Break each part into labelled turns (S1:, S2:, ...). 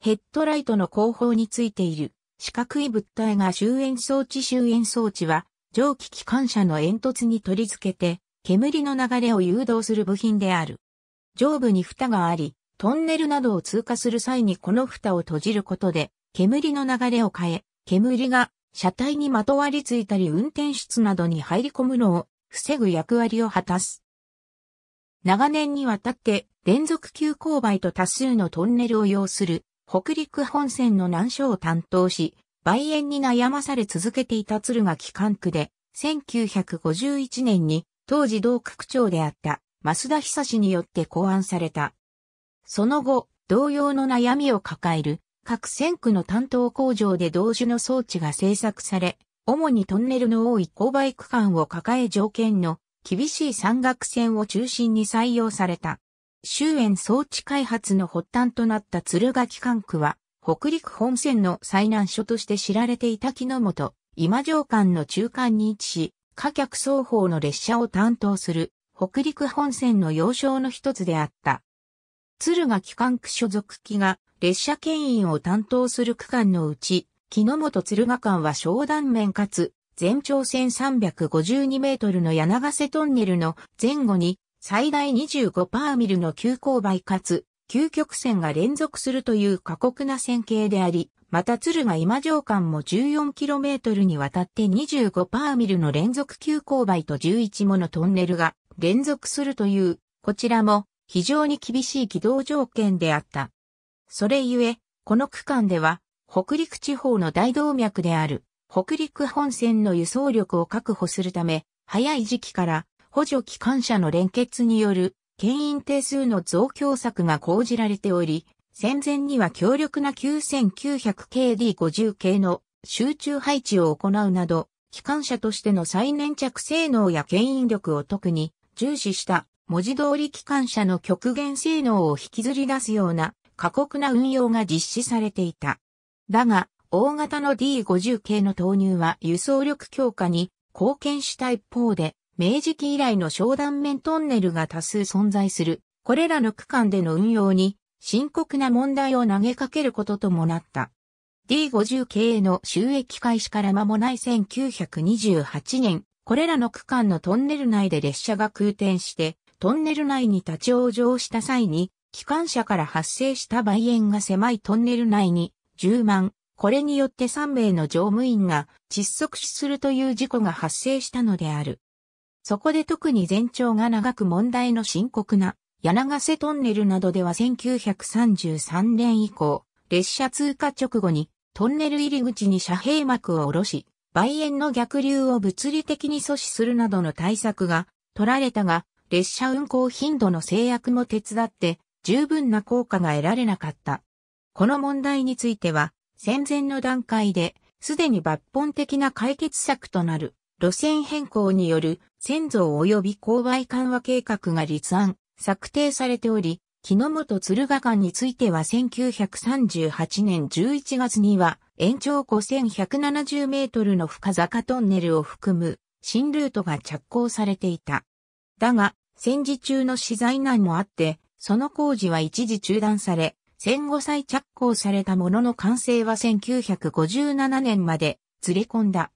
S1: ヘッドライトの後方についている四角い物体が終焉装置終焉装置は蒸気機関車の煙突に取り付けて煙の流れを誘導する部品である。上部に蓋があり、トンネルなどを通過する際にこの蓋を閉じることで煙の流れを変え、煙が車体にまとわりついたり運転室などに入り込むのを防ぐ役割を果たす。長年にわたって連続急勾配と多数のトンネルを要する北陸本線の難所を担当し、梅園に悩まされ続けていた鶴垣管区で、1951年に当時同区区長であった増田久氏によって考案された。その後、同様の悩みを抱える各線区の担当工場で同種の装置が製作され、主にトンネルの多い勾配区間を抱え条件の厳しい山岳線を中心に採用された。終焉装置開発の発端となった鶴機管区は、北陸本線の災難所として知られていた木の本、今城間の中間に位置し、火客双方の列車を担当する北陸本線の要衝の一つであった。敦賀機関区所属機が列車牽引を担当する区間のうち、木の本敦賀間は商断面かつ全長線352メートルの柳瀬トンネルの前後に最大25パーミルの急勾配かつ、究極線が連続するという過酷な線形であり、また鶴ヶ今城間も 14km にわたって25パーミルの連続急勾配と11ものトンネルが連続するという、こちらも非常に厳しい軌道条件であった。それゆえ、この区間では、北陸地方の大動脈である、北陸本線の輸送力を確保するため、早い時期から補助機関車の連結による牽引定数の増強策が講じられており、戦前には強力な 9900KD50 系の集中配置を行うなど、機関車としての再粘着性能や牽引力を特に重視した文字通り機関車の極限性能を引きずり出すような過酷な運用が実施されていた。だが、大型の D50 系の投入は輸送力強化に貢献した一方で、明治期以来の商談面トンネルが多数存在する、これらの区間での運用に深刻な問題を投げかけることともなった。D50 系の収益開始から間もない1928年、これらの区間のトンネル内で列車が空転して、トンネル内に立ち往生した際に、機関車から発生した梅煙が狭いトンネル内に10万、これによって3名の乗務員が窒息死するという事故が発生したのである。そこで特に全長が長く問題の深刻な柳瀬トンネルなどでは1933年以降、列車通過直後にトンネル入り口に遮蔽幕を下ろし、梅園の逆流を物理的に阻止するなどの対策が取られたが、列車運行頻度の制約も手伝って十分な効果が得られなかった。この問題については、戦前の段階で、すでに抜本的な解決策となる路線変更による先祖及び勾配緩和計画が立案、策定されており、木の本鶴ヶ間については1938年11月には、延長5170メートルの深坂トンネルを含む新ルートが着工されていた。だが、戦時中の資材難もあって、その工事は一時中断され、戦後再着工されたものの完成は1957年までずれ込んだ。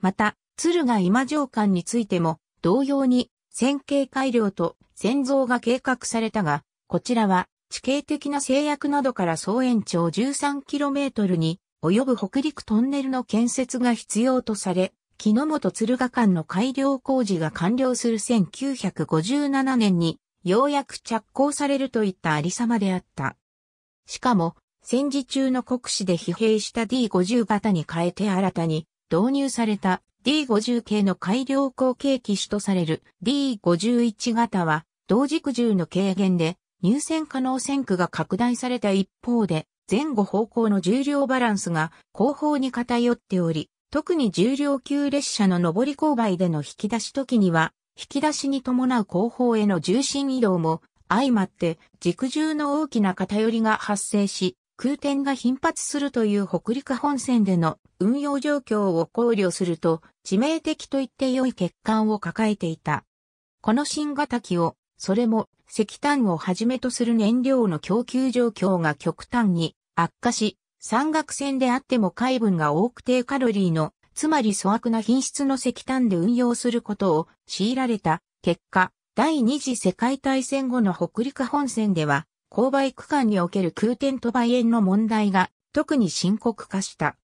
S1: また、敦賀今城間についても、同様に、線形改良と線像が計画されたが、こちらは、地形的な制約などから総延長 13km に及ぶ北陸トンネルの建設が必要とされ、木之本鶴ヶ間の改良工事が完了する1957年に、ようやく着工されるといったありさまであった。しかも、戦時中の国史で疲弊した D50 型に変えて新たに導入された D50 系の改良後継機種とされる D51 型は、同軸銃の軽減で、入線可能線区が拡大された一方で、前後方向の重量バランスが後方に偏っており、特に重量級列車の上り勾配での引き出し時には、引き出しに伴う後方への重心移動も相まって軸重の大きな偏りが発生し、空転が頻発するという北陸本線での運用状況を考慮すると致命的と言って良い欠陥を抱えていた。この新型機を、それも石炭をはじめとする燃料の供給状況が極端に悪化し、山岳線であっても海分が多く低カロリーの、つまり粗悪な品質の石炭で運用することを強いられた結果、第二次世界大戦後の北陸本線では勾配区間における空転と倍円の問題が特に深刻化した。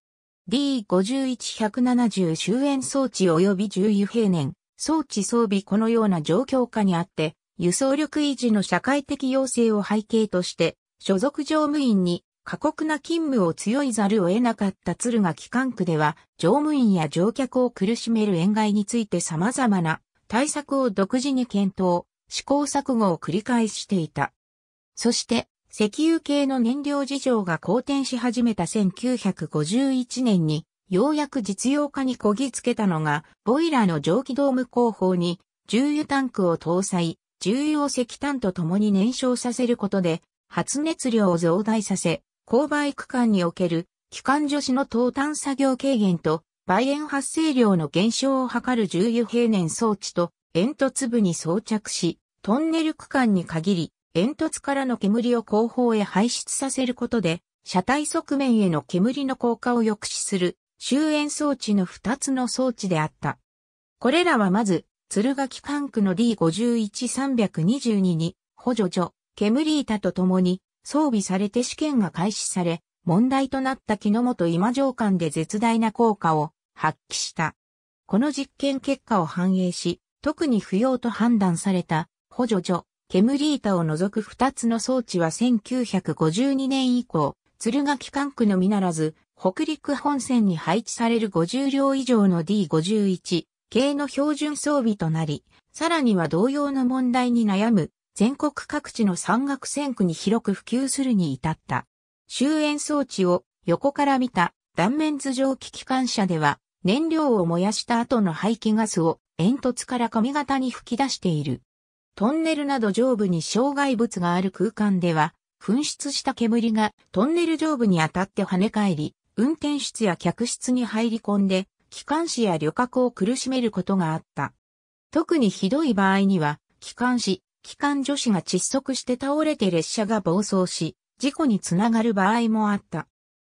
S1: D51170 終焉装置及び重油平年、装置装備このような状況下にあって、輸送力維持の社会的要請を背景として、所属乗務員に過酷な勤務を強いざるを得なかった敦賀機関区では、乗務員や乗客を苦しめる円外について様々な対策を独自に検討、試行錯誤を繰り返していた。そして、石油系の燃料事情が好転し始めた1951年に、ようやく実用化にこぎつけたのが、ボイラーの蒸気ドーム工法に、重油タンクを搭載、重油を石炭と共に燃焼させることで、発熱量を増大させ、勾配区間における、機関助子の投炭作業軽減と、梅煙発生量の減少を図る重油平年装置と、煙突部に装着し、トンネル区間に限り、煙突からの煙を後方へ排出させることで、車体側面への煙の効果を抑止する終焉装置の2つの装置であった。これらはまず、鶴ヶ木管区の D51322 に補助助、煙板と共に装備されて試験が開始され、問題となった木の本今上間で絶大な効果を発揮した。この実験結果を反映し、特に不要と判断された補助助、煙板を除く二つの装置は1952年以降、鶴垣管区のみならず、北陸本線に配置される50両以上の D51 系の標準装備となり、さらには同様の問題に悩む全国各地の山岳線区に広く普及するに至った。終焉装置を横から見た断面図上機機関車では燃料を燃やした後の排気ガスを煙突から髪型に吹き出している。トンネルなど上部に障害物がある空間では、噴出した煙がトンネル上部に当たって跳ね返り、運転室や客室に入り込んで、機関士や旅客を苦しめることがあった。特にひどい場合には、機関士、機関助士が窒息して倒れて列車が暴走し、事故につながる場合もあった。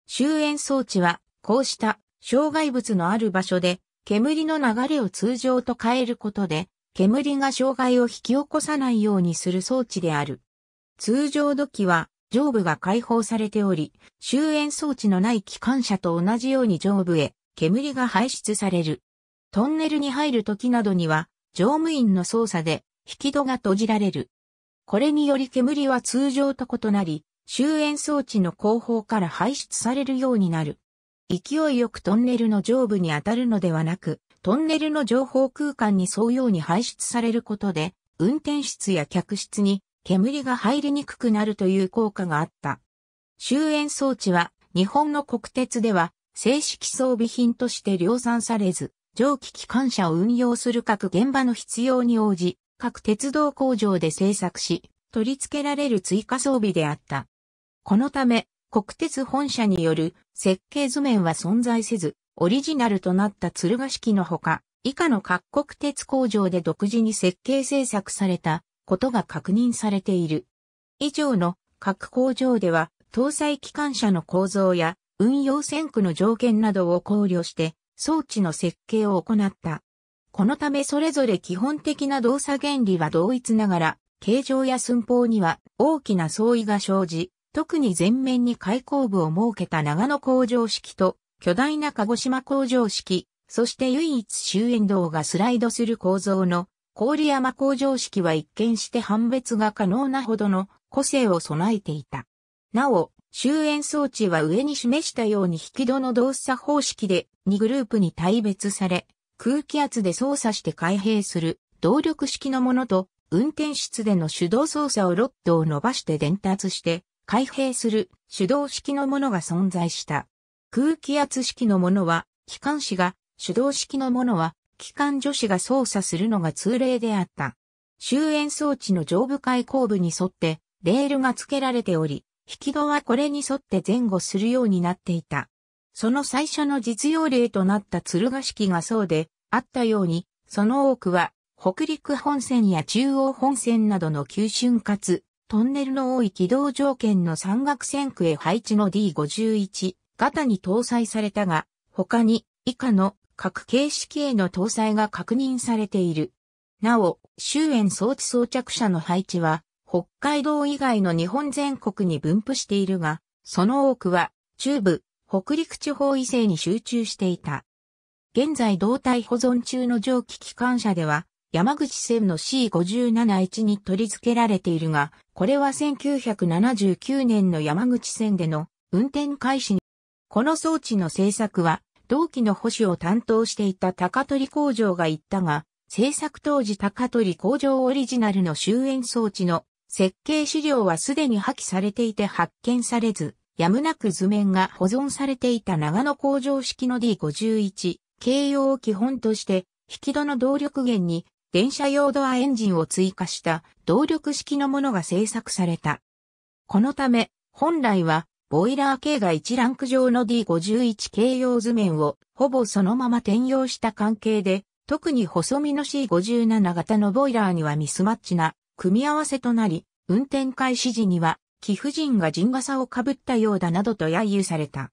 S1: 終焉装置は、こうした障害物のある場所で、煙の流れを通常と変えることで、煙が障害を引き起こさないようにする装置である。通常土器は上部が解放されており、終焉装置のない機関車と同じように上部へ煙が排出される。トンネルに入る時などには乗務員の操作で引き戸が閉じられる。これにより煙は通常と異なり、終焉装置の後方から排出されるようになる。勢いよくトンネルの上部に当たるのではなく、トンネルの情報空間に沿うように排出されることで、運転室や客室に煙が入りにくくなるという効果があった。終焉装置は日本の国鉄では正式装備品として量産されず、蒸気機関車を運用する各現場の必要に応じ、各鉄道工場で製作し、取り付けられる追加装備であった。このため、国鉄本社による設計図面は存在せず、オリジナルとなった鶴ヶ式のほか、以下の各国鉄工場で独自に設計制作されたことが確認されている。以上の各工場では、搭載機関車の構造や運用線区の条件などを考慮して装置の設計を行った。このためそれぞれ基本的な動作原理は同一ながら、形状や寸法には大きな相違が生じ、特に前面に開口部を設けた長野工場式と巨大な鹿児島工場式、そして唯一終焉道がスライドする構造の郡山工場式は一見して判別が可能なほどの個性を備えていた。なお、終焉装置は上に示したように引き戸の動作方式で2グループに対別され、空気圧で操作して開閉する動力式のものと、運転室での手動操作をロッドを伸ばして伝達して開閉する手動式のものが存在した。空気圧式のものは、機関士が、手動式のものは、機関助士が操作するのが通例であった。終焉装置の上部開口部に沿って、レールが付けられており、引き戸はこれに沿って前後するようになっていた。その最初の実用例となった鶴ヶ式がそうで、あったように、その多くは、北陸本線や中央本線などの急峻かつ、トンネルの多い軌道条件の山岳線区へ配置の D51、型に搭載されたが、他に以下の各形式への搭載が確認されている。なお、周辺装置装着車の配置は、北海道以外の日本全国に分布しているが、その多くは、中部、北陸地方以西に集中していた。現在胴体保存中の蒸気機関車では、山口線の C571 に取り付けられているが、これは1979年の山口線での運転開始にこの装置の製作は、同期の保守を担当していた高取工場が言ったが、製作当時高取工場オリジナルの終焉装置の設計資料はすでに破棄されていて発見されず、やむなく図面が保存されていた長野工場式の D51 形容を基本として、引き戸の動力源に電車用ドアエンジンを追加した動力式のものが製作された。このため、本来はボイラー系が1ランク上の D51 系用図面をほぼそのまま転用した関係で、特に細身の C57 型のボイラーにはミスマッチな組み合わせとなり、運転開始時には貴婦人が陣傘をかぶったようだなどと揶揄された。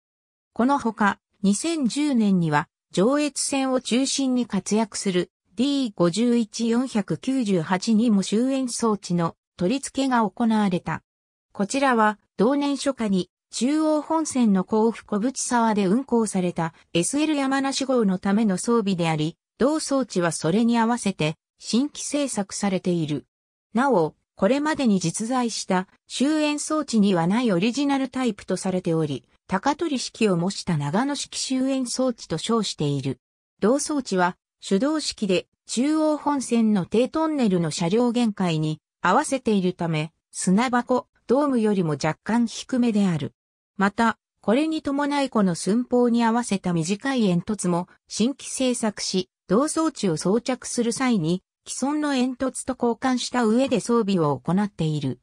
S1: このほか、2010年には上越線を中心に活躍する D51498 にも終焉装置の取り付けが行われた。こちらは同年初夏に中央本線の甲府小淵沢で運行された SL 山梨号のための装備であり、同装置はそれに合わせて新規製作されている。なお、これまでに実在した終焉装置にはないオリジナルタイプとされており、高取式を模した長野式終焉装置と称している。同装置は手動式で中央本線の低トンネルの車両限界に合わせているため、砂箱、ドームよりも若干低めである。また、これに伴いこの寸法に合わせた短い煙突も新規制作し、同装置を装着する際に既存の煙突と交換した上で装備を行っている。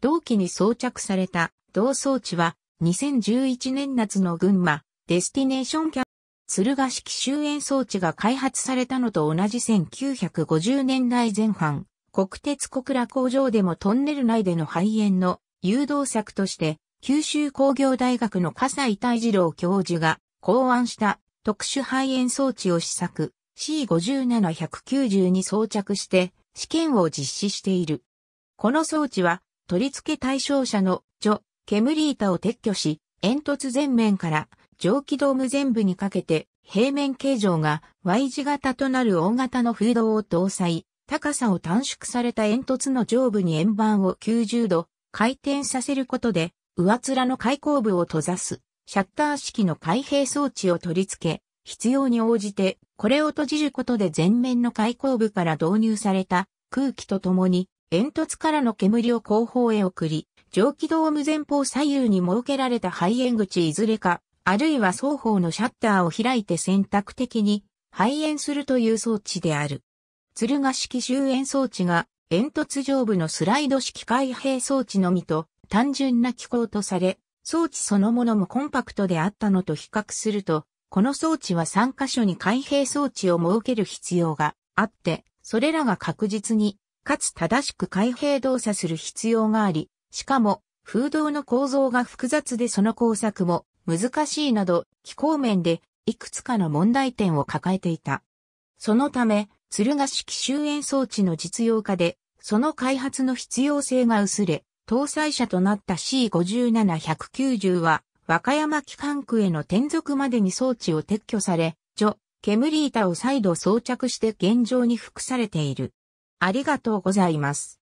S1: 同期に装着された同装置は2011年夏の群馬デスティネーションキャプ、鶴ヶ式終焉装置が開発されたのと同じ1950年代前半、国鉄小倉工場でもトンネル内での肺炎の誘導策として九州工業大学の笠井大二郎教授が考案した特殊肺炎装置を試作 C57190 に装着して試験を実施している。この装置は取り付け対象者の除煙板を撤去し、煙突前面から蒸気ドーム全部にかけて平面形状が Y 字型となる大型の風洞を搭載、高さを短縮された煙突の上部に円盤を90度回転させることで上面の開口部を閉ざす、シャッター式の開閉装置を取り付け、必要に応じて、これを閉じることで前面の開口部から導入された空気とともに、煙突からの煙を後方へ送り、蒸気ドーム前方左右に設けられた排煙口いずれか、あるいは双方のシャッターを開いて選択的に排煙するという装置である。鶴ヶ式終焉装置が煙突上部のスライド式開閉装置のみと単純な機構とされ、装置そのものもコンパクトであったのと比較すると、この装置は3箇所に開閉装置を設ける必要があって、それらが確実に、かつ正しく開閉動作する必要があり、しかも、風洞の構造が複雑でその工作も難しいなど、気候面でいくつかの問題点を抱えていた。そのため、鶴ヶ式終焉装置の実用化で、その開発の必要性が薄れ、搭載車となった C57190 は、和歌山機関区への転属までに装置を撤去され、除、煙板を再度装着して現状に服されている。ありがとうございます。